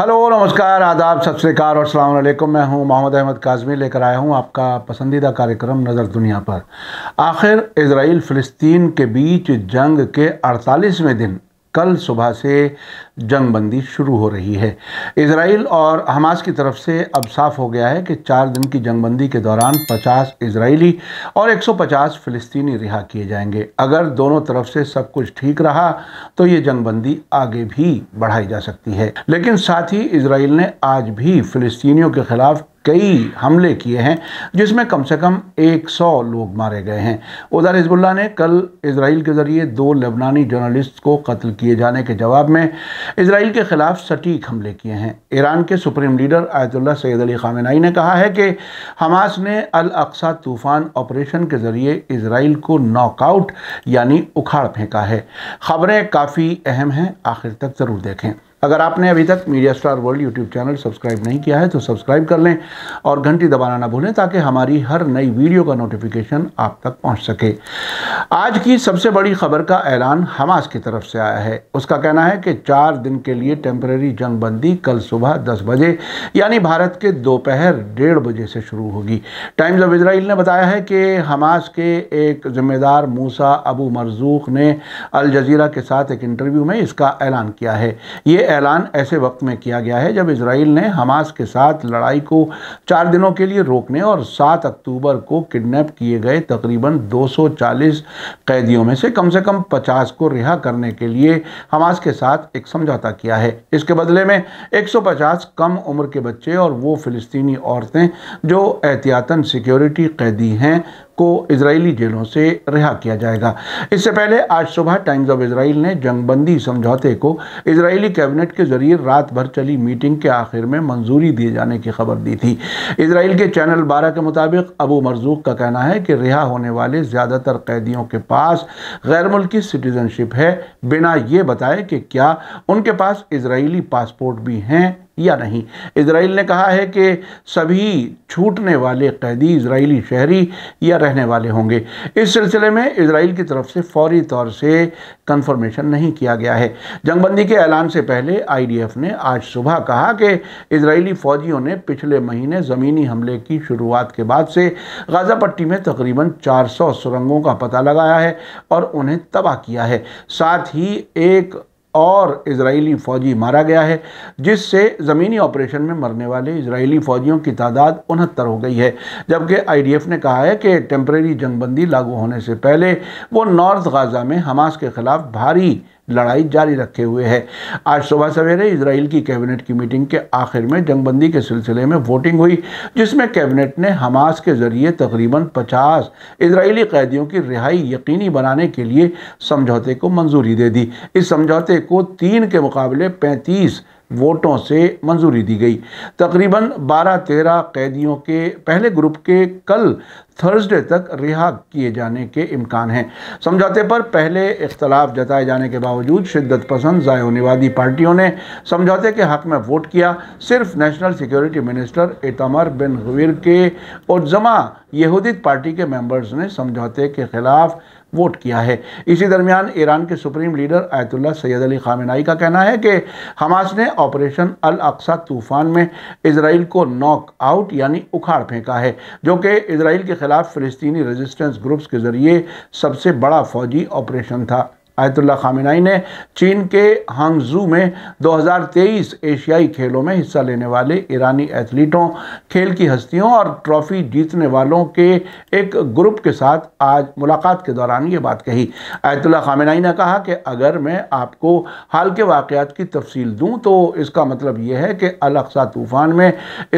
hello नमस्कार आदाब सत श्रीकाल और सलामकुम मैं हूं मोहम्मद अहमद काजमी लेकर आया हूं आपका पसंदीदा कार्यक्रम नज़र दुनिया पर आखिर इसराइल फ़लस्तीन के बीच जंग के 48वें दिन कल सुबह से जंगबंदी शुरू हो रही है इसराइल और हमास की तरफ से अब साफ हो गया है कि चार दिन की जंगबंदी के दौरान 50 इसराइली और 150 फ़िलिस्तीनी रिहा किए जाएंगे अगर दोनों तरफ से सब कुछ ठीक रहा तो ये जंगबंदी आगे भी बढ़ाई जा सकती है लेकिन साथ ही इसराइल ने आज भी फ़िलिस्तीनियों के ख़िलाफ़ कई हमले किए हैं जिसमें कम से कम 100 लोग मारे गए हैं उधर हिजबुल्ला ने कल इसराइल के ज़रिए दो लेबनानी जर्नलिस्ट को कत्ल किए जाने के जवाब में इसराइल के ख़िलाफ़ सटीक हमले किए हैं ईरान के supreme leader Ayatollah Sayyid Ali Khamenei ने कहा है कि हमास ने अल अक्सा तूफ़ान ऑपरेशन के ज़रिए इसराइल को नॉकआउट यानी उखाड़ फेंका है खबरें काफ़ी अहम हैं आखिर तक ज़रूर देखें अगर आपने अभी तक media star world YouTube channel subscribe नहीं किया है तो सब्सक्राइब कर लें और घंटी दबाना ना भूलें ताकि हमारी हर नई वीडियो का नोटिफिकेशन आप तक पहुंच सके आज की सबसे बड़ी खबर का ऐलान हमास की तरफ से आया है उसका कहना है कि चार दिन के लिए टेम्प्रेरी जंगबंदी कल सुबह दस बजे यानी भारत के दोपहर डेढ़ बजे से शुरू होगी टाइम्स ऑफ इसराइल ने बताया है कि हमास के एक जिम्मेदार मूसा अबू मरजूक ने अल जजीरा के साथ एक इंटरव्यू में इसका ऐलान किया है ये ऐलान ऐसे वक्त में किया गया है जब इसराइल ने हमास के साथ लड़ाई को चार दिनों के लिए रोकने और 7 अक्टूबर को किडनैप किए गए तकरीबन 240 कैदियों में से कम से कम 50 को रिहा करने के लिए हमास के साथ एक समझौता किया है इसके बदले में 150 कम उम्र के बच्चे और वो फ़िलिस्तीनी औरतें जो एहतियातन सिक्योरिटी कैदी हैं को इसराइली जेलों से रिहा किया जाएगा इससे पहले आज सुबह टाइम्स ऑफ इसराइल ने जंगबंदी समझौते को इसराइली कैबिनेट के जरिए रात भर चली मीटिंग के आखिर में मंजूरी दिए जाने की खबर दी थी इसराइल के चैनल बारह के मुताबिक अबू मरजूक का कहना है कि रिहा होने वाले ज़्यादातर कैदियों के पास गैर मुल्की सिटीजनशिप है बिना ये बताए कि क्या उनके पास इसराइली पासपोर्ट भी हैं या नहीं इसराइल ने कहा है कि सभी छूटने वाले कैदी इसराइली शहरी या रहने वाले होंगे इस सिलसिले में इसराइल की तरफ से फौरी तौर से कन्फर्मेशन नहीं किया गया है जंगबंदी के ऐलान से पहले एफ ने आज सुबह कहा कि इसराइली फौजियों ने पिछले महीने ज़मीनी हमले की शुरुआत के बाद से गाज़ा पट्टी में तकरीबन 400 सुरंगों का पता लगाया है और उन्हें तबाह किया है साथ ही एक और इजरायली फ़ौजी मारा गया है जिससे ज़मीनी ऑपरेशन में मरने वाले इजरायली फ़ौजियों की तादाद उनहत्तर हो गई है जबकि आईडीएफ ने कहा है कि टेम्प्रेरी जंगबंदी लागू होने से पहले वो नॉर्थ गाज़ा में हमास के ख़िलाफ़ भारी लड़ाई जारी रखे हुए है आज सुबह सवेरे इसराइल की कैबिनेट की मीटिंग के आखिर में जंगबंदी के सिलसिले में वोटिंग हुई जिसमें कैबिनेट ने हमास के जरिए तकरीबन 50 इसराइली कैदियों की रिहाई यकीनी बनाने के लिए समझौते को मंजूरी दे दी इस समझौते को तीन के मुकाबले पैंतीस वोटों से मंजूरी दी गई तकरीबन 12-13 कैदियों के पहले ग्रुप के कल थर्सडे तक रिहा किए जाने के इम्कान हैं समझौते पर पहले इख्तलाफ जताए जाने के बावजूद शिद्दत पसंद जायनीवादी पार्टियों ने समझौते के हक में वोट किया सिर्फ national security minister Itamar Ben Gvir के और जमा यहूदित पार्टी के मेम्बर्स ने समझौते के खिलाफ वोट किया है इसी दरमियान ईरान के supreme leader Ayatollah Sayyid Ali Khamenei का कहना है कि हमास ने ऑपरेशन अल अक्सा तूफान में इसराइल को नॉक आउट यानी उखाड़ फेंका है जो कि इसराइल के खिलाफ फ़लस्तनी रजिस्टेंस ग्रुप्स के ज़रिए सबसे बड़ा फौजी ऑपरेशन था आयतुल्ला खामिनाई ने चीन के हांगजू में 2023 एशियाई खेलों में हिस्सा लेने वाले ईरानी एथलीटों खेल की हस्तियों और ट्रॉफी जीतने वालों के एक ग्रुप के साथ आज मुलाकात के दौरान ये बात कही आयतुल्ला खामिनाई ने कहा कि अगर मैं आपको हाल के वाक़ात की तफसील दूँ तो इसका मतलब यह है कि अलक्सा तूफ़ान में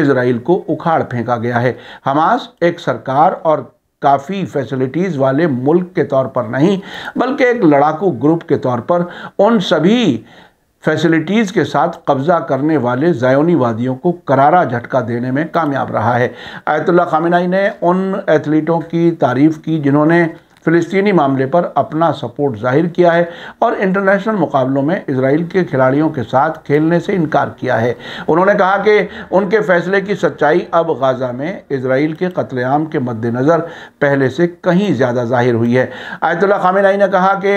इसराइल को उखाड़ फेंका गया है हमास एक सरकार और काफ़ी फैसिलिटीज़ वाले मुल्क के तौर पर नहीं बल्कि एक लड़ाकू ग्रुप के तौर पर उन सभी फैसिलिटीज़ के साथ कब्ज़ा करने वाले जयोनी वादियों को करारा झटका देने में कामयाब रहा है आयतुल्ला खामिनाई ने उन एथलीटों की तारीफ़ की जिन्होंने फ़िलिस्तीनी मामले पर अपना सपोर्ट जाहिर किया है और इंटरनेशनल मुकाबलों में इसराइल के खिलाड़ियों के साथ खेलने से इनकार किया है उन्होंने कहा कि उनके फैसले की सच्चाई अब गाज़ा में इसराइल के कत्लेआम के मद्देनज़र पहले से कहीं ज़्यादा जाहिर हुई है आयतुल्ला खामिनाई ने कहा कि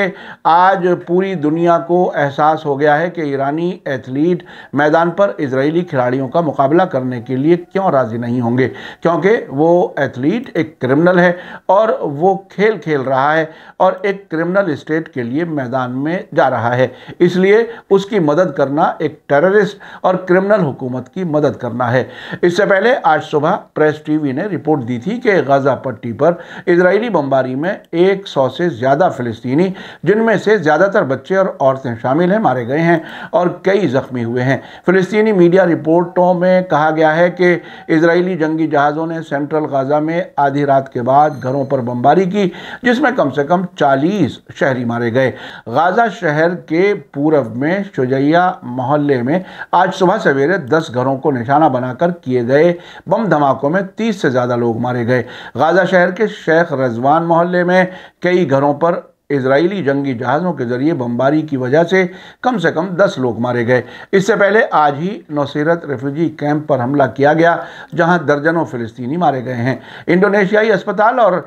आज पूरी दुनिया को एहसास हो गया है कि ईरानी एथलीट मैदान पर इसराइली खिलाड़ियों का मुकाबला करने के लिए क्यों राज़ी नहीं होंगे क्योंकि वो एथलीट एक क्रिमिनल है और वो खेल खेल खेल रहा है और एक क्रिमिनल स्टेट के लिए मैदान में जा रहा है इसलिए उसकी मदद करना एक टेररिस्ट और क्रिमिनल हुकूमत की मदद करना है इससे पहले आज सुबह प्रेस टीवी ने रिपोर्ट दी थी कि गाजा पट्टी पर इसराइली बमबारी में एक से ज़्यादा फ़लस्तनी जिनमें से ज़्यादातर बच्चे और औरतें शामिल हैं मारे गए हैं और कई ज़ख्मी हुए हैं फ़लस्तनी मीडिया रिपोर्टों में कहा गया है कि इसराइली जंगी जहाज़ों ने सेंट्रल गाज़ा में आधी रात के बाद घरों पर बमबारी की जिसमें कम से कम 40 शहरी मारे गए गाजा शहर के पूर्व में शुजैया मोहल्ले में आज सुबह सवेरे 10 घरों को निशाना बनाकर किए गए बम धमाकों में 30 से ज़्यादा लोग मारे गए गाजा शहर के शेख रजवान मोहल्ले में कई घरों पर इसराइली जंगी जहाज़ों के ज़रिए बमबारी की वजह से कम से कम दस लोग मारे गए इससे पहले आज ही नौसीरत रेफ्यूजी कैंप पर हमला किया गया जहां दर्जनों फ़िलिस्तीनी मारे गए हैं इंडोनेशियाई अस्पताल और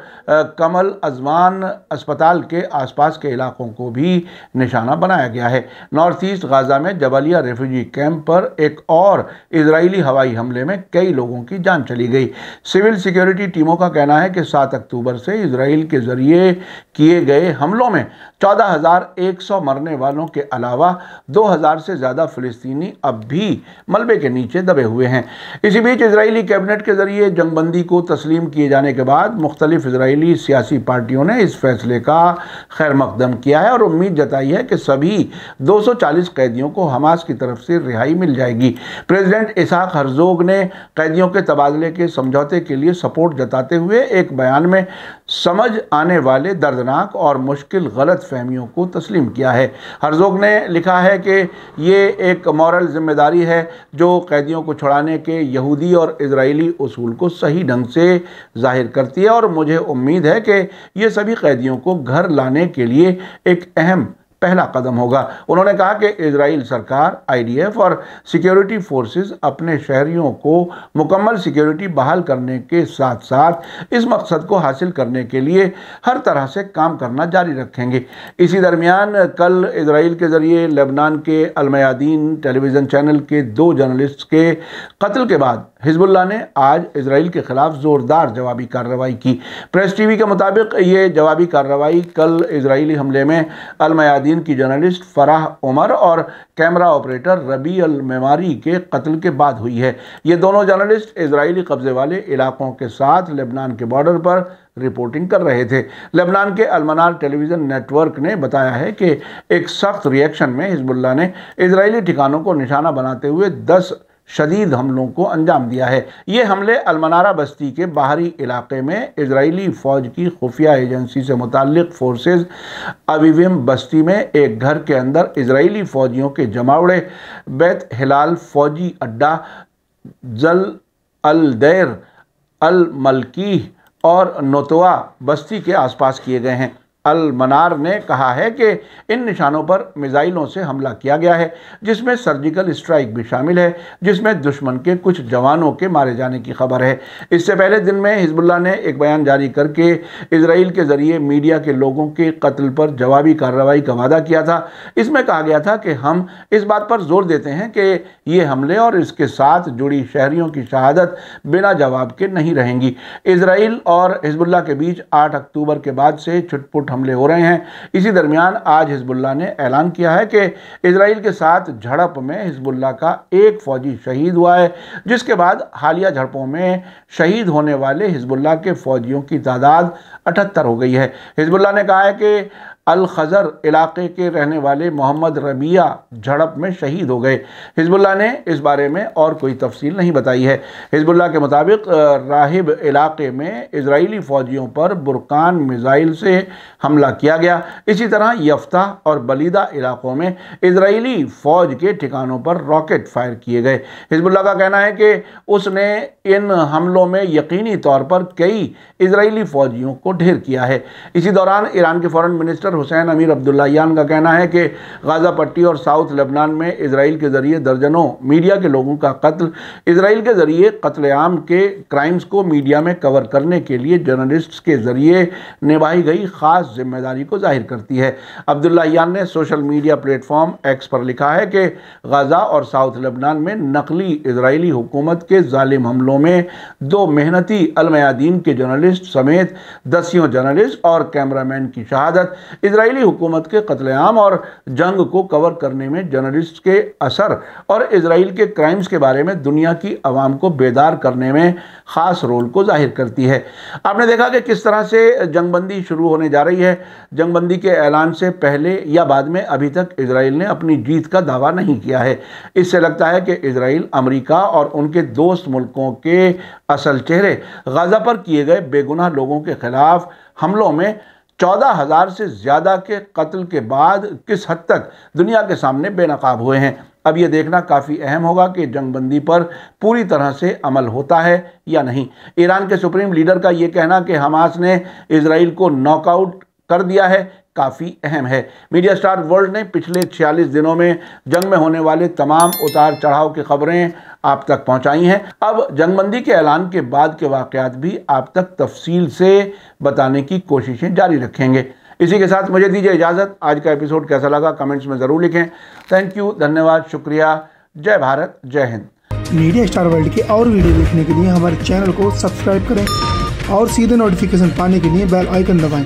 कमल अजमान अस्पताल के आसपास के इलाकों को भी निशाना बनाया गया है नॉर्थ ईस्ट गाज़ा में जबालिया रेफ्यूजी कैंप पर एक और इसराइली हवाई हमले में कई लोगों की जान चली गई सिविल सिक्योरिटी टीमों का कहना है कि सात अक्टूबर से इसराइल के ज़रिए किए गए हमलों में 14,100 मरने वालों के अलावा 2,000 से ज़्यादा फ़लस्तनी अब भी मलबे के नीचे दबे हुए हैं इसी बीच इसराइली कैबिनेट के ज़रिए जंगबंदी को तस्लीम किए जाने के बाद मुख्तलिफ इसराइली सियासी पार्टियों ने इस फैसले का खैर मकदम किया है और उम्मीद जताई है कि सभी चालीस कैदियों को हमास की तरफ से रिहाई मिल जाएगी प्रेजिडेंट इसाक हरजोग ने कैदियों के तबादले के समझौते के लिए सपोर्ट जताते हुए एक बयान में समझ आने वाले दर्दनाक और मुश्किल गलत फहमियों को तस्लीम किया है हरजोग ने लिखा है कि ये एक मॉरल ज़िम्मेदारी है जो कैदियों को छुड़ाने के यहूदी और इसराइली असूल को सही ढंग से जाहिर करती है और मुझे उम्मीद है कि ये सभी कैदियों को घर लाने के लिए एक अहम पहला कदम होगा उन्होंने कहा कि इसराइल सरकार आईडीएफ और सिक्योरिटी फोर्सेस अपने शहरियों को मुकम्मल सिक्योरिटी बहाल करने के साथ साथ इस मकसद को हासिल करने के लिए हर तरह से काम करना जारी रखेंगे इसी दरमियान कल इसराइल के ज़रिए लेबनान के अलमयादीन टेलीविज़न चैनल के दो जर्नलिस्ट के कत्ल के बाद हिजबुल्ला ने आज इसराइल के खिलाफ ज़ोरदार जवाबी कार्रवाई की प्रेस वी के मुताबिक ये जवाबी कार्रवाई कल इसराइली हमले में अलमयादीन अलादीन की जर्नलिस्ट फराह उमर और कैमरा ऑपरेटर रबी अल मेमारी के कत्ल के बाद हुई है ये दोनों जर्नलिस्ट इसराइली कब्जे वाले इलाकों के साथ लेबनान के बॉर्डर पर रिपोर्टिंग कर रहे थे लेबनान के अलमनार टेलीविज़न नेटवर्क ने बताया है कि एक सख्त रिएक्शन में हिजबुल्ला ने इसराइली ठिकानों को निशाना बनाते हुए दस शदीद हमलों को अंजाम दिया है ये हमले अलमनारा बस्ती के बाहरी इलाके में इसराइली फ़ौज की खुफिया एजेंसी से मुतक फोर्सेज अविविम बस्ती में एक घर के अंदर इसराइली फ़ौजियों के जमावड़े बैत हिलाल फ़ौजी अड्डा जल अल दैर अल मलकी और नोतवा बस्ती के आसपास किए गए हैं अलमनार ने कहा है कि इन निशानों पर मिज़ाइलों से हमला किया गया है जिसमें सर्जिकल स्ट्राइक भी शामिल है जिसमें दुश्मन के कुछ जवानों के मारे जाने की खबर है इससे पहले दिन में हिजबुल्ला ने एक बयान जारी करके इसराइल के ज़रिए मीडिया के लोगों के कत्ल पर जवाबी कार्रवाई का वादा किया था इसमें कहा गया था कि हम इस बात पर जोर देते हैं कि ये हमले और इसके साथ जुड़ी शहरीों की शहादत बिना जवाब के नहीं रहेंगी इसराइल और हिजबुल्ला के बीच आठ अक्टूबर के बाद से छुटपुट झूठ हमले हो रहे हैं इसी दरमियान आज हिजबुल्ला ने ऐलान किया है कि इसराइल के साथ झड़प में हिजबुल्ला का एक फौजी शहीद हुआ है जिसके बाद हालिया झड़पों में शहीद होने वाले हिजबुल्ला के फौजियों की तादाद अठहत्तर हो गई है हिजबुल्ला ने कहा है कि अल खज़र इलाके के रहने वाले मोहम्मद रबिया झड़प में शहीद हो गए हिजबुल्ला ने इस बारे में और कोई तफसील नहीं बताई है हिजबुल्ला के मुताबिक राहिब इलाके में इसराइली फ़ौजियों पर बुरकान मिज़ाइल से हमला किया गया इसी तरह यफ्ता और बलीदा इलाकों में इसराइली फ़ौज के ठिकानों पर रॉकेट फायर किए गए हिजबुल्ला का कहना है कि उसने इन हमलों में यकीनी तौर पर कई इसराइली फ़ौजियों को ढेर किया है इसी दौरान ईरान के फॉरन मिनिस्टर हुसैन अमीर अब्दुल्लायान का कहना है कि गाज़ा पट्टी और साउथ लेबनान में इसराइल के ज़रिए दर्जनों मीडिया के लोगों का कत्ल इसराइल के ज़रिए कत्लेआम के क्राइम्स को मीडिया में कवर करने के लिए जर्नलिस्ट्स के ज़रिए निभाई गई ख़ास जिम्मेदारी को जाहिर करती है अब्दुल्लायान ने सोशल मीडिया प्लेटफॉर्म एक्स पर लिखा है कि गाज़ा और साउथ लेबनान में नकली इसराइली हुकूमत के जालिम हमलों में दो मेहनती अलमयादीन के जर्नलिस्ट समेत दसियों जर्नलिस्ट और कैमरामैन की शहादत इसराइली हुकूमत के कत्लेआम और जंग को कवर करने में जर्नलिस्ट के असर और इसराइल के क्राइम्स के बारे में दुनिया की आवाम को बेदार करने में ख़ास रोल को जाहिर करती है आपने देखा कि किस तरह से जंगबंदी शुरू होने जा रही है जंगबंदी के ऐलान से पहले या बाद में अभी तक इसराइल ने अपनी जीत का दावा नहीं किया है इससे लगता है कि इसराइल अमरीका और उनके दोस्त मुल्कों के असल चेहरे गज़ा पर किए गए बेगुनाह लोगों के खिलाफ हमलों में चौदह हज़ार से ज़्यादा के कत्ल के बाद किस हद तक दुनिया के सामने बेनकाब हुए हैं अब ये देखना काफ़ी अहम होगा कि जंगबंदी पर पूरी तरह से अमल होता है या नहीं ईरान के सुप्रीम लीडर का ये कहना कि हमास ने इसराइल को नॉकआउट कर दिया है काफ़ी अहम है मीडिया स्टार वर्ल्ड ने पिछले 46 दिनों में जंग में होने वाले तमाम उतार चढ़ाव की खबरें आप तक पहुंचाई हैं अब जंगबंदी के ऐलान के बाद के वाकयात भी आप तक तफसील से बताने की कोशिशें जारी रखेंगे इसी के साथ मुझे दीजिए इजाज़त आज का एपिसोड कैसा लगा कमेंट्स में ज़रूर लिखें थैंक यू धन्यवाद शुक्रिया जय भारत जय हिंद मीडिया स्टार वर्ल्ड के और वीडियो देखने के लिए हमारे चैनल को सब्सक्राइब करें और सीधे नोटिफिकेशन पाने के लिए बेल आइकन दबाएं